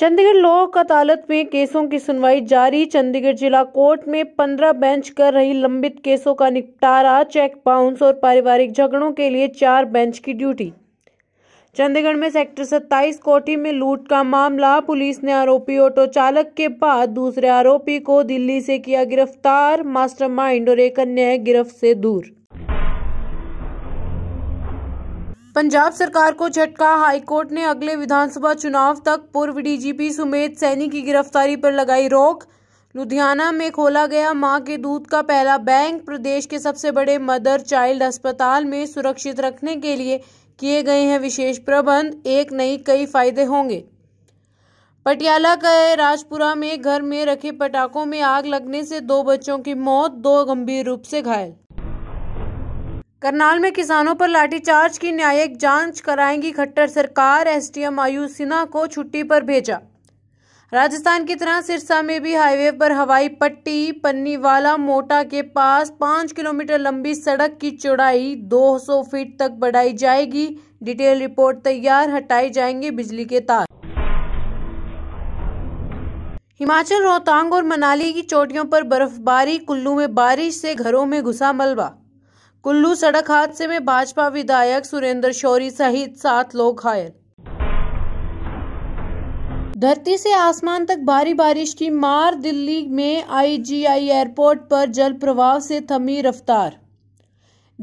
चंडीगढ़ लोक अदालत में केसों की सुनवाई जारी चंडीगढ़ जिला कोर्ट में पंद्रह बेंच कर रही लंबित केसों का निपटारा चेक बाउंस और पारिवारिक झगड़ों के लिए चार बेंच की ड्यूटी चंडीगढ़ में सेक्टर 27 कोठी में लूट का मामला पुलिस ने आरोपी ऑटो चालक के बाद दूसरे आरोपी को दिल्ली से किया गिरफ्तार मास्टरमाइंड और एक अन्य गिरफ्त से दूर पंजाब सरकार को झटका हाईकोर्ट ने अगले विधानसभा चुनाव तक पूर्व डीजीपी सुमेत सैनी की गिरफ्तारी पर लगाई रोक लुधियाना में खोला गया मां के दूध का पहला बैंक प्रदेश के सबसे बड़े मदर चाइल्ड अस्पताल में सुरक्षित रखने के लिए किए गए हैं विशेष प्रबंध एक नहीं कई फायदे होंगे पटियाला के राजपुरा में घर में रखे पटाखों में आग लगने से दो बच्चों की मौत दो गंभीर रूप से घायल करनाल में किसानों पर लाठीचार्ज की न्यायिक जांच कराएंगी खट्टर सरकार एसडीएम आयुष सिन्हा को छुट्टी पर भेजा राजस्थान की तरह सिरसा में भी हाईवे पर हवाई पट्टी पन्नीवाला मोटा के पास पाँच किलोमीटर लंबी सड़क की चौड़ाई 200 फीट तक बढ़ाई जाएगी डिटेल रिपोर्ट तैयार हटाई जाएंगे बिजली के तार हिमाचल रोहतांग और मनाली की चोटियों पर बर्फबारी कुल्लू में बारिश से घरों में घुसा मलबा कुल्लू सड़क हादसे में भाजपा विधायक सुरेंद्र शौरी सहित सात लोग घायल धरती से आसमान तक भारी बारिश की मार दिल्ली में आईजीआई एयरपोर्ट पर जल प्रवाह से थमी रफ्तार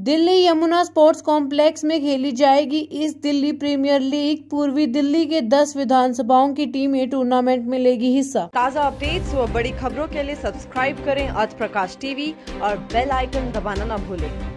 दिल्ली यमुना स्पोर्ट्स कॉम्प्लेक्स में खेली जाएगी इस दिल्ली प्रीमियर लीग पूर्वी दिल्ली के 10 विधानसभाओं की टीम ये टूर्नामेंट में लेगी हिस्सा ताज़ा अपडेट्स व बड़ी खबरों के लिए सब्सक्राइब करें अर्थ प्रकाश टीवी और बेल आइकन दबाना न भूलें